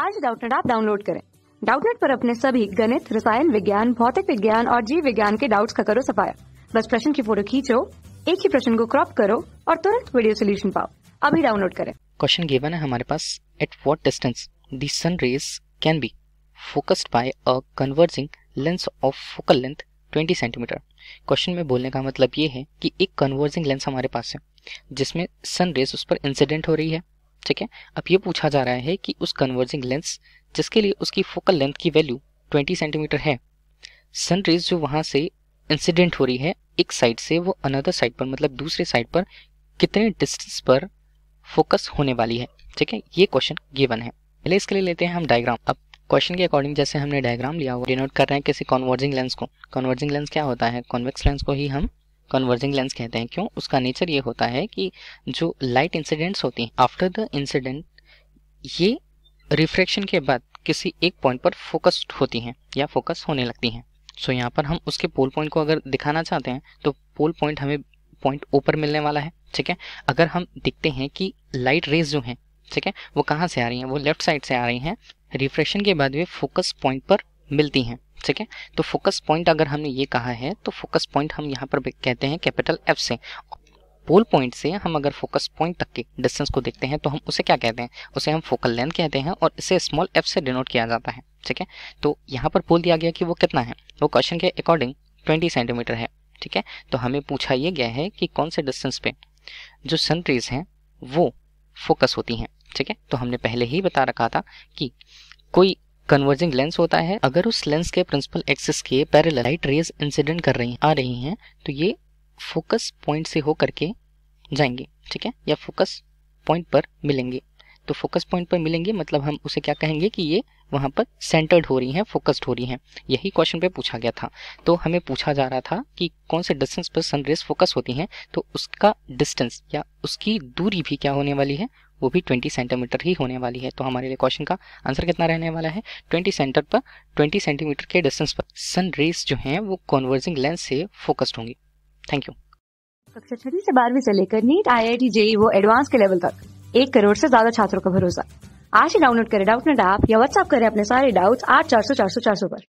आज डाउटनेट आप डाउनलोड करें डाउटनेट पर अपने सभी गणित रसायन विज्ञान भौतिक विज्ञान और जीव विज्ञान के डाउट्स का करो सफाया बस प्रश्न की फोटो खींचो एक ही प्रश्न को क्रॉप करो और तुरंत वीडियो सोल्यूशन पाओ अभी डाउनलोड करें क्वेश्चन गिवन है हमारे पास at what distance the sun rays can be focused by a converging lens of focal length 20 centimetre question में बोलने का मतलब ये है कि एक कन्वर्जिंग लेंस हमारे पास है जिसमें सन रेज उस पर इंसिडेंट हो रही है ठीक है अब ये पूछा जा रहा है कि उस कन्वर्जिंग लेंस जिसके लिए उसकी फोकल लेंथ की वैल्यू 20 सेंटीमीटर है सन रेज जो वहाँ से इंसिडेंट हो रही है एक साइड से वो अनदर साइड पर मतलब दूसरे साइड पर कितने डिस्टेंस पर फोकस होने वाली है ठीक है ये क्वेश्चन गिवन है पहले इसके लिए लेते हैं हम डायग्राम अब क्वेश्चन के अकॉर्डिंग जैसे हमने डायग्राम लिया हुआ डिनोट कर रहे हैं किसी कॉन्वर्जिंग लेंस को कॉन्वर्जिंग लेंस क्या होता है कॉन्वेक्स लेंस को ही हम कन्वर्जिंग लेंस कहते हैं क्यों उसका नेचर ये होता है कि जो लाइट इंसिडेंट्स होती हैं आफ्टर द इंसिडेंट ये रिफ्रैक्शन के बाद किसी एक पॉइंट पर फोकस्ड होती हैं या फोकस होने लगती हैं सो so, यहाँ पर हम उसके पोल पॉइंट को अगर दिखाना चाहते हैं तो पोल पॉइंट हमें पॉइंट ऊपर मिलने वाला है ठीक है अगर हम दिखते हैं कि लाइट रेज जो हैं ठीक है वो कहाँ से आ रही हैं वो लेफ्ट साइड से आ रही हैं रिफ्रेक्शन के बाद वे फोकस पॉइंट पर मिलती हैं ठीक है तो फोकस पॉइंट अगर हमने ये कहा है तो फोकस पॉइंट हम यहाँ पर कहते हैं कैपिटल एफ से पोल पॉइंट से हम अगर फोकस पॉइंट तक के डिस्टेंस को देखते हैं तो हम उसे क्या कहते हैं उसे हम फोकल लेंथ कहते हैं और इसे स्मॉल एफ से डिनोट किया जाता है ठीक है तो यहाँ पर पोल दिया गया कि वो कितना है वो क्वेश्चन के अकॉर्डिंग ट्वेंटी सेंटीमीटर है ठीक है तो हमें पूछा ये गया है कि कौन से डिस्टेंस पे जो सन रेज हैं वो फोकस होती हैं ठीक है तो हमने पहले ही बता रखा था कि कोई कन्वर्जिंग लेंस होता है अगर उस लेंस के प्रिंसिपल एक्सिस के पैरेलल लाइट रेज इंसिडेंट कर रही आ रही हैं तो ये फोकस पॉइंट से होकर के जाएंगे ठीक है या फोकस पॉइंट पर मिलेंगे तो फोकस पॉइंट पर मिलेंगे मतलब हम उसे क्या कहेंगे कि ये वहां पर सेंटर्ड हो रही हैं फोकस्ड हो रही हैं यही क्वेश्चन पे पूछा गया था तो हमें पूछा जा रहा था कि कौन से डिस्टेंस पर सनरेज फोकस होती हैं तो उसका डिस्टेंस या उसकी दूरी भी क्या होने वाली है वो भी 20 सेंटीमीटर ही होने वाली है तो हमारे लिए क्वेश्चन का आंसर कितना रहने वाला है 20 सेंटर पर 20 सेंटीमीटर के डिस्टेंस पर सन रेज जो हैं वो कॉन्वर्जिंग लेंस से फोकस्ड होंगी थैंक यू कक्षा छठी से बारहवीं से लेकर NEET I I T JEE वो एडवांस के लेवल तक एक करोड़ से ज्यादा छात्रों का भरोसा आज ही डाउनलोड करें डाउट नेट ऐप या व्हाट्सअप करें अपने सारे डाउट्स आठ चार सौ चार सौ चार सौ पर